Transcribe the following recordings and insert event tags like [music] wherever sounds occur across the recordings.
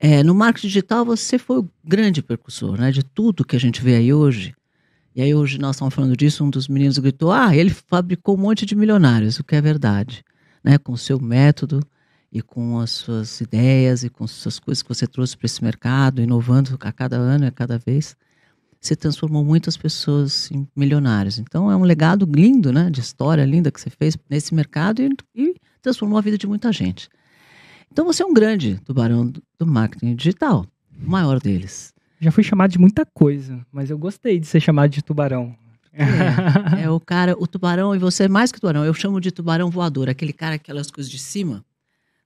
É, no marketing digital, você foi o grande percussor né, de tudo que a gente vê aí hoje. E aí, hoje nós estamos falando disso. Um dos meninos gritou: Ah, ele fabricou um monte de milionários, o que é verdade, né, com o seu método e com as suas ideias e com as suas coisas que você trouxe para esse mercado, inovando a cada ano e a cada vez, você transformou muitas pessoas em milionários. Então é um legado lindo, né, de história linda que você fez nesse mercado e, e transformou a vida de muita gente. Então você é um grande tubarão do marketing digital, o maior deles. Já fui chamado de muita coisa, mas eu gostei de ser chamado de tubarão. É, é o cara, o tubarão, e você é mais que tubarão, eu chamo de tubarão voador, aquele cara, aquelas coisas de cima,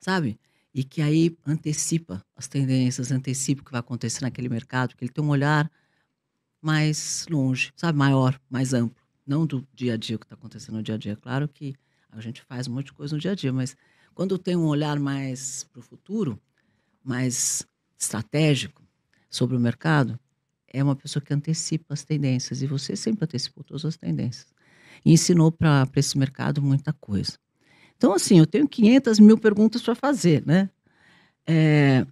sabe? E que aí antecipa as tendências, antecipa o que vai acontecer naquele mercado, que ele tem um olhar mais longe, sabe? Maior, mais amplo. Não do dia a dia, o que está acontecendo no dia a dia. Claro que a gente faz um monte de coisa no dia a dia, mas quando eu tenho um olhar mais para o futuro, mais estratégico sobre o mercado, é uma pessoa que antecipa as tendências. E você sempre antecipou todas as tendências. E ensinou para esse mercado muita coisa. Então, assim, eu tenho 500 mil perguntas para fazer, né? É...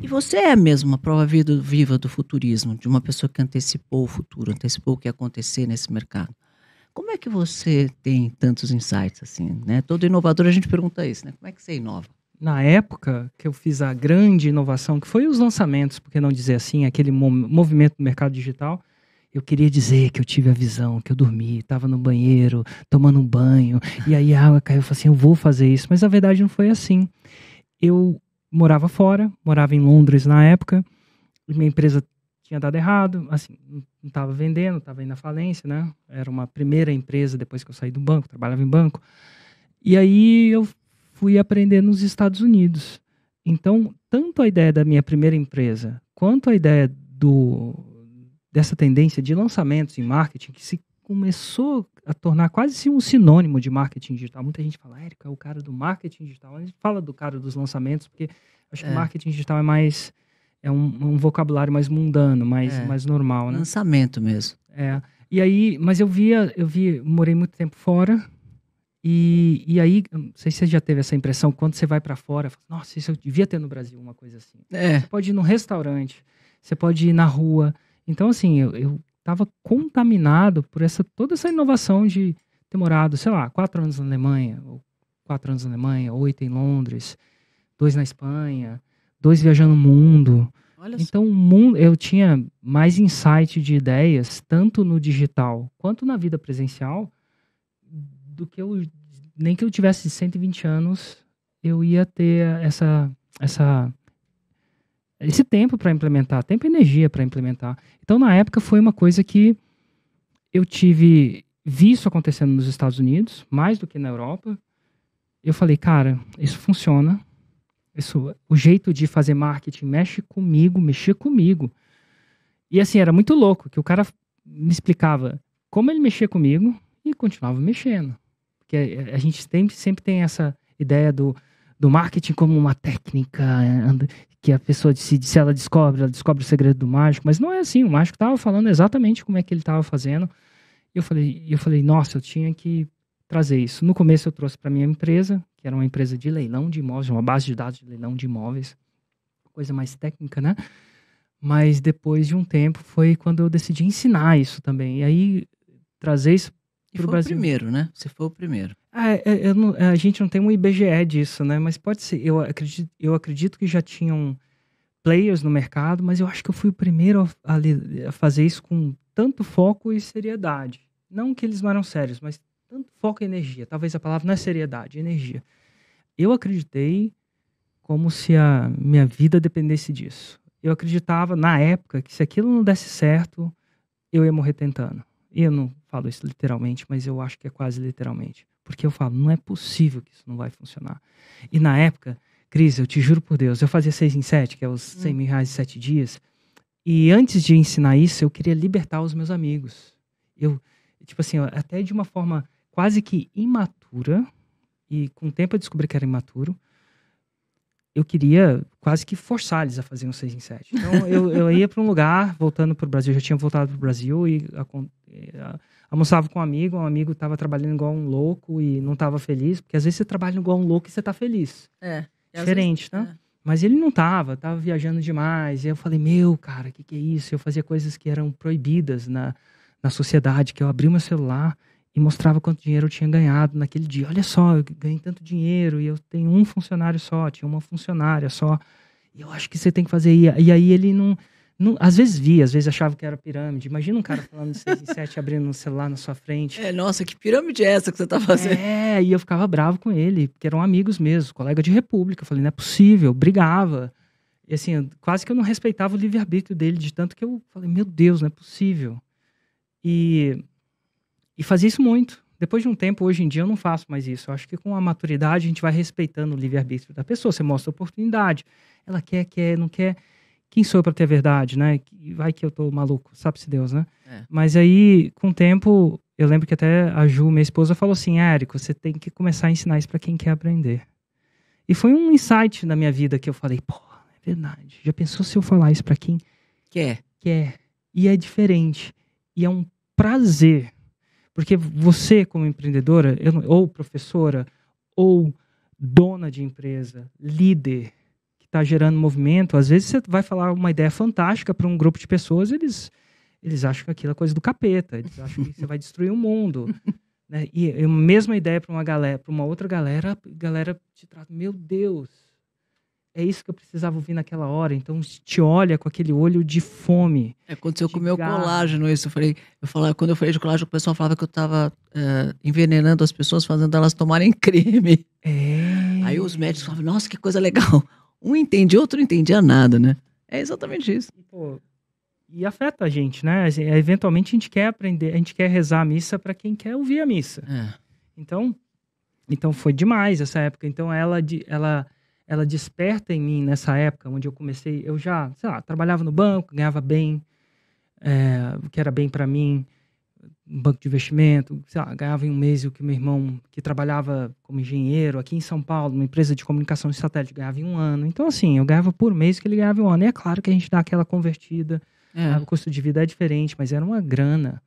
E você é mesmo uma prova viva do futurismo, de uma pessoa que antecipou o futuro, antecipou o que ia acontecer nesse mercado. Como é que você tem tantos insights assim, né? Todo inovador a gente pergunta isso, né? Como é que você inova? Na época que eu fiz a grande inovação, que foi os lançamentos, por que não dizer assim, aquele movimento do mercado digital, eu queria dizer que eu tive a visão, que eu dormi, estava no banheiro, tomando um banho, e aí a água caiu, eu falei assim, eu vou fazer isso, mas na verdade não foi assim. Eu morava fora, morava em Londres na época, minha empresa tinha dado errado, assim, não estava vendendo, estava indo à falência, né? Era uma primeira empresa depois que eu saí do banco, trabalhava em banco. E aí eu fui aprender nos Estados Unidos. Então, tanto a ideia da minha primeira empresa, quanto a ideia do dessa tendência de lançamentos em marketing que se começou a tornar quase um sinônimo de marketing digital. Muita gente fala, Érico, é o cara do marketing digital. A gente fala do cara dos lançamentos, porque acho é. que marketing digital é mais é um, um vocabulário mais mundano, mais, é, mais normal, né? Lançamento mesmo. É. E aí, mas eu via, eu vi, morei muito tempo fora. E, e aí, não sei se você já teve essa impressão, quando você vai para fora, fala, nossa, isso eu devia ter no Brasil uma coisa assim. É. Você pode ir num restaurante, você pode ir na rua. Então, assim, eu, eu estava contaminado por essa toda essa inovação de ter morado, sei lá, quatro anos na Alemanha, ou quatro anos na Alemanha, oito em Londres, dois na Espanha, dois viajando o mundo. então, o mundo, eu tinha mais insight de ideias, tanto no digital quanto na vida presencial, do que eu. Nem que eu tivesse 120 anos, eu ia ter essa. essa esse tempo para implementar, tempo e energia para implementar. Então, na época, foi uma coisa que eu tive. Vi isso acontecendo nos Estados Unidos, mais do que na Europa. Eu falei, cara, isso funciona pessoa. O jeito de fazer marketing mexe comigo, mexia comigo. E assim, era muito louco, que o cara me explicava como ele mexia comigo e continuava mexendo. Porque a gente sempre, sempre tem essa ideia do, do marketing como uma técnica, que a pessoa, se, se ela descobre, ela descobre o segredo do mágico, mas não é assim. O mágico estava falando exatamente como é que ele estava fazendo. E eu falei, eu falei, nossa, eu tinha que trazer isso. No começo eu trouxe para minha empresa, que era uma empresa de leilão de imóveis, uma base de dados de leilão de imóveis, coisa mais técnica, né? Mas depois de um tempo foi quando eu decidi ensinar isso também. E aí trazer isso para o Brasil. primeiro, né? Você foi o primeiro. É, é, eu, é, a gente não tem um IBGE disso, né? Mas pode ser. Eu acredito, eu acredito que já tinham players no mercado, mas eu acho que eu fui o primeiro a, a fazer isso com tanto foco e seriedade. Não que eles não eram sérios, mas tanto foco e energia. Talvez a palavra não é seriedade, é energia. Eu acreditei como se a minha vida dependesse disso. Eu acreditava, na época, que se aquilo não desse certo, eu ia morrer tentando. E eu não falo isso literalmente, mas eu acho que é quase literalmente. Porque eu falo, não é possível que isso não vai funcionar. E na época, Cris, eu te juro por Deus, eu fazia 6 em 7, que é os 100 mil reais em 7 dias. E antes de ensinar isso, eu queria libertar os meus amigos. Eu, tipo assim, até de uma forma quase que imatura, e com o tempo eu descobri que era imaturo, eu queria quase que forçar eles a fazer um 6 em 7. Então [laughs] eu, eu ia para um lugar, voltando para o Brasil, já tinha voltado para o Brasil e a, a, almoçava com um amigo, um amigo estava trabalhando igual um louco e não estava feliz, porque às vezes você trabalha igual um louco e você está feliz. É. Diferente, vezes, né? É. Mas ele não estava, estava viajando demais. E eu falei, meu, cara, o que, que é isso? Eu fazia coisas que eram proibidas na, na sociedade, que eu abri meu celular e mostrava quanto dinheiro eu tinha ganhado naquele dia. Olha só, eu ganhei tanto dinheiro e eu tenho um funcionário só, tinha uma funcionária só. E eu acho que você tem que fazer. E aí ele não. Não, às vezes via, às vezes achava que era pirâmide. Imagina um cara falando de 6 e 7 abrindo um celular na sua frente. É, nossa, que pirâmide é essa que você tá fazendo? É, e eu ficava bravo com ele, porque eram amigos mesmo, colega de república. Eu falei, não é possível, brigava. E assim, quase que eu não respeitava o livre-arbítrio dele, de tanto que eu falei, meu Deus, não é possível. E e fazia isso muito. Depois de um tempo, hoje em dia, eu não faço mais isso. Eu acho que com a maturidade a gente vai respeitando o livre-arbítrio da pessoa. Você mostra a oportunidade. Ela quer, quer, não quer. Quem sou eu para ter a verdade, né? Vai que eu tô maluco, sabe-se Deus, né? É. Mas aí, com o tempo, eu lembro que até a Ju, minha esposa, falou assim: Érico, você tem que começar a ensinar isso para quem quer aprender. E foi um insight na minha vida que eu falei: pô, é verdade. Já pensou se eu falar isso para quem quer? Quer. E é diferente. E é um prazer porque você, como empreendedora, ou professora, ou dona de empresa, líder, que está gerando movimento, às vezes você vai falar uma ideia fantástica para um grupo de pessoas, eles, eles acham que aquilo é coisa do capeta, eles acham que você vai destruir o mundo. Né? E a mesma ideia para uma galera, para uma outra galera, a galera te trata, meu Deus, é isso que eu precisava ouvir naquela hora. Então te olha com aquele olho de fome. É, aconteceu com o meu colágeno isso. Eu falei, eu falava, quando eu falei de colágeno, o pessoal falava que eu estava é, envenenando as pessoas, fazendo elas tomarem [laughs] creme. É. Aí os médicos falavam, nossa, que coisa legal. Um entendia, outro não entendia nada, né? É exatamente isso. Pô, e afeta a gente, né? Assim, é, eventualmente a gente quer aprender, a gente quer rezar a missa para quem quer ouvir a missa. É. Então, então foi demais essa época. Então ela, ela ela desperta em mim nessa época onde eu comecei, eu já, sei lá, trabalhava no banco, ganhava bem, é, que era bem para mim, banco de investimento, sei lá, ganhava em um mês o que meu irmão, que trabalhava como engenheiro aqui em São Paulo, numa empresa de comunicação de satélite, ganhava em um ano. Então, assim, eu ganhava por mês que ele ganhava em um ano. E é claro que a gente dá aquela convertida, é. o custo de vida é diferente, mas era uma grana.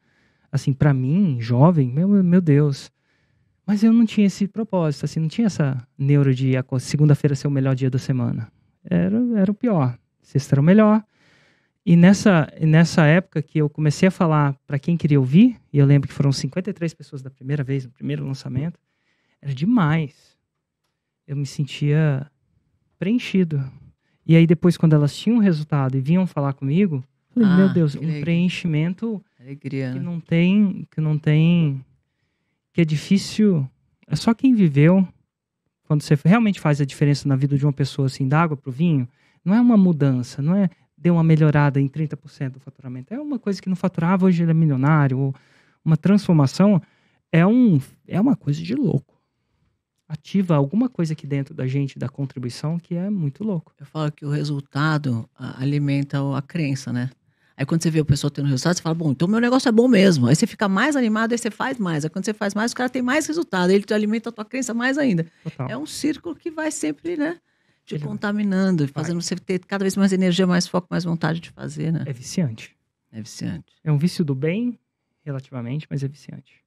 Assim, para mim, jovem, meu, meu Deus, mas eu não tinha esse propósito, assim, não tinha essa neuro de ah, segunda-feira ser o melhor dia da semana. Era, era o pior, sexta era o melhor. E nessa, nessa época que eu comecei a falar para quem queria ouvir, e eu lembro que foram 53 pessoas da primeira vez, no primeiro lançamento, era demais. Eu me sentia preenchido. E aí depois, quando elas tinham resultado e vinham falar comigo, eu falei, ah, meu Deus, um preenchimento que né? não tem que não tem que é difícil. É só quem viveu, quando você realmente faz a diferença na vida de uma pessoa assim, da água para o vinho, não é uma mudança, não é deu uma melhorada em 30% do faturamento. É uma coisa que não faturava, hoje ele é milionário, ou uma transformação é, um, é uma coisa de louco. Ativa alguma coisa aqui dentro da gente, da contribuição, que é muito louco. Eu falo que o resultado alimenta a crença, né? Aí quando você vê o pessoal tendo resultado, você fala, bom, então meu negócio é bom mesmo. Aí você fica mais animado, aí você faz mais. Aí quando você faz mais, o cara tem mais resultado. Aí ele te alimenta a tua crença mais ainda. Total. É um círculo que vai sempre, né? Te ele contaminando, vai. fazendo você ter cada vez mais energia, mais foco, mais vontade de fazer, né? É viciante. É viciante. É um vício do bem, relativamente, mas é viciante.